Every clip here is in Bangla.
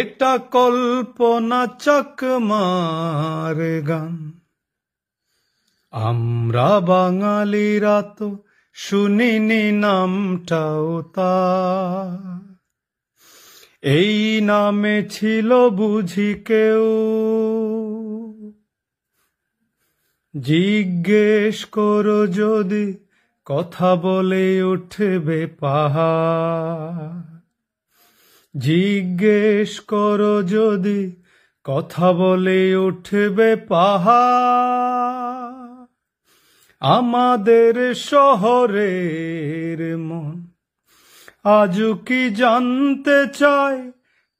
এটা কল্পনা চকমার গান আমরা বাঙালিরা তো শুনিনি নামটাও তা এই নামে ছিল বুঝি কেউ জিজ্ঞেস করো যদি কথা বলে উঠবে পাহাড় জিজ্ঞেস করো যদি কথা বলে উঠবে পাহা আমাদের শহরের মন আজু কি জানতে চায়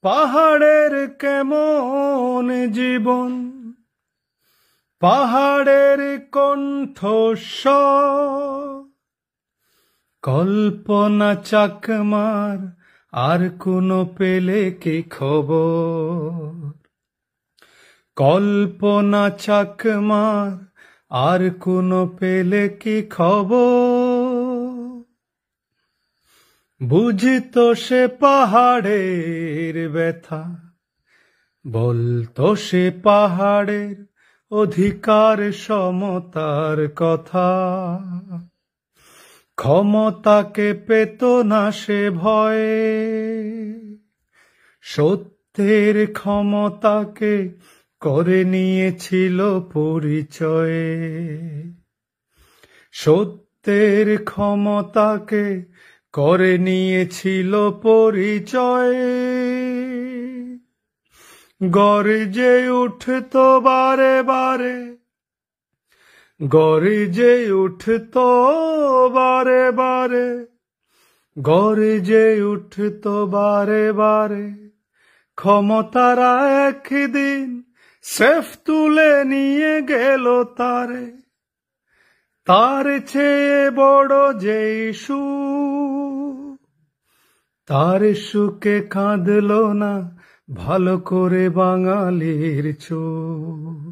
পাহাড়ের কেমন জীবন পাহাড়ের কণ্ঠ কল্পনা চাকমার আর কোনো পেলে কি খবর কল্পনা চাকমার আর কোন পেলে কি খবর বুঝিত সে পাহাড়ের ব্যথা বলতো সে পাহাড়ের অধিকার সমতার কথা ক্ষমতাকে পেত না সে ভয়ে সত্যের ক্ষমতাকে করে নিয়েছিল পরিচয়ে সত্যের ক্ষমতাকে করে নিয়েছিল পরিচয়ে গর্জে উঠত বারে বারে গরি যে উঠত বারে বারে গরি যে উঠত বারে বারে ক্ষমতারা একদিন সেফ তুলে নিয়ে গেল তারে তার চেয়ে বড় যে সু তার সুকে কাঁদল না ভালো করে বাঙালির চোখ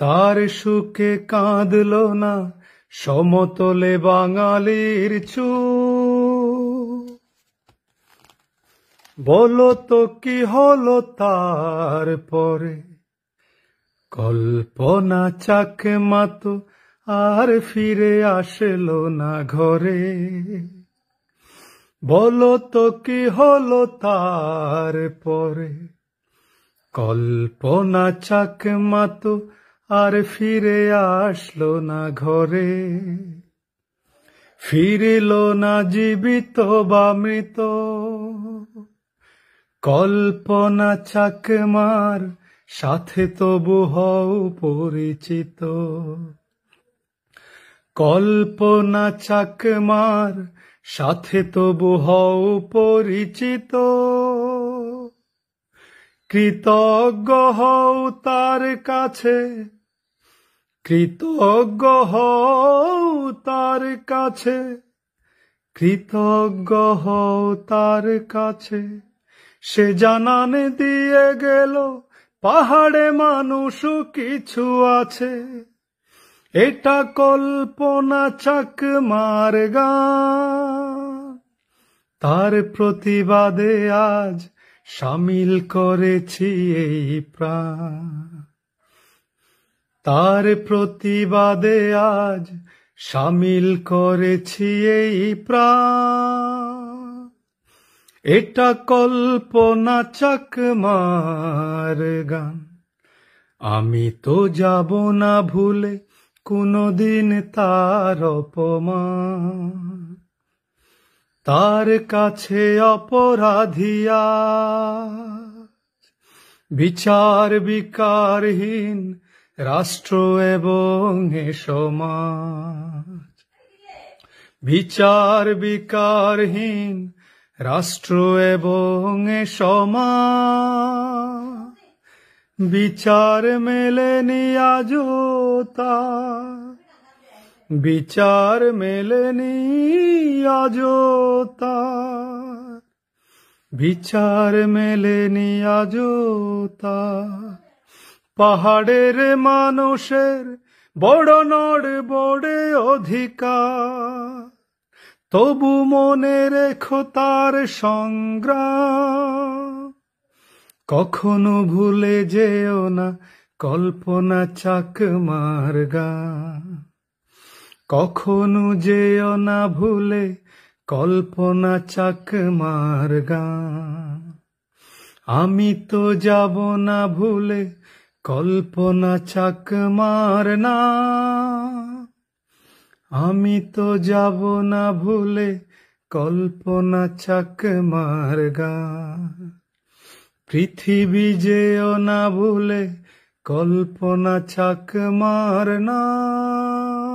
তার সুখে কাঁদল না সমতলে বাঙালির চু বলো তো কি হলো পরে কল্পনা চাকে মাতো আর ফিরে আসল না ঘরে বলো তো কি হলো পরে কল্পনা চাকে মাতো আর ফিরে আসলো না ঘরে ফিরিল না জীবিত বা মৃত কল্পনা চাকমার সাথে তবু হও পরিচিত কল্পনা চাকমার সাথে তবু হও পরিচিত কৃতজ্ঞ হও তার কাছে কৃতজ্ঞ হও তার কাছে কৃতজ্ঞ হও তার কাছে সে জানান দিয়ে গেল পাহাড়ে মানুষ কিছু আছে এটা কল্পনা চাকমার মার তার প্রতিবাদে আজ সামিল করেছি এই প্রাণ তার প্রতিবাদে আজ সামিল করেছি এই এটা কল্পনা চাকমার গান আমি তো যাব না ভুলে কোনদিন তার অপমান তার কাছে অপরাধিয়া বিচার বিকারহীন রাষ্ট্র এবং সমাজ বিচার বিকারহীন রাষ্ট্র এবং সমাজ বিচার মেলেনি আজতা বিচার মেলেনি আজতা বিচার মেলেনি আজতা পাহাড়ের মানুষের বড় নড় বড় অধিকার তবু মনে রেখো তার সংগ্রাম কখনো ভুলে যেও না কল্পনা মার গান কখনো যেও না ভুলে কল্পনা মার গান আমি তো যাব না ভুলে কল্পনা চাকমার না আমি তো যাব না ভুলে কল্পনা চাকমার গা পৃথিবী যেও না ভুলে কল্পনা চাকমার না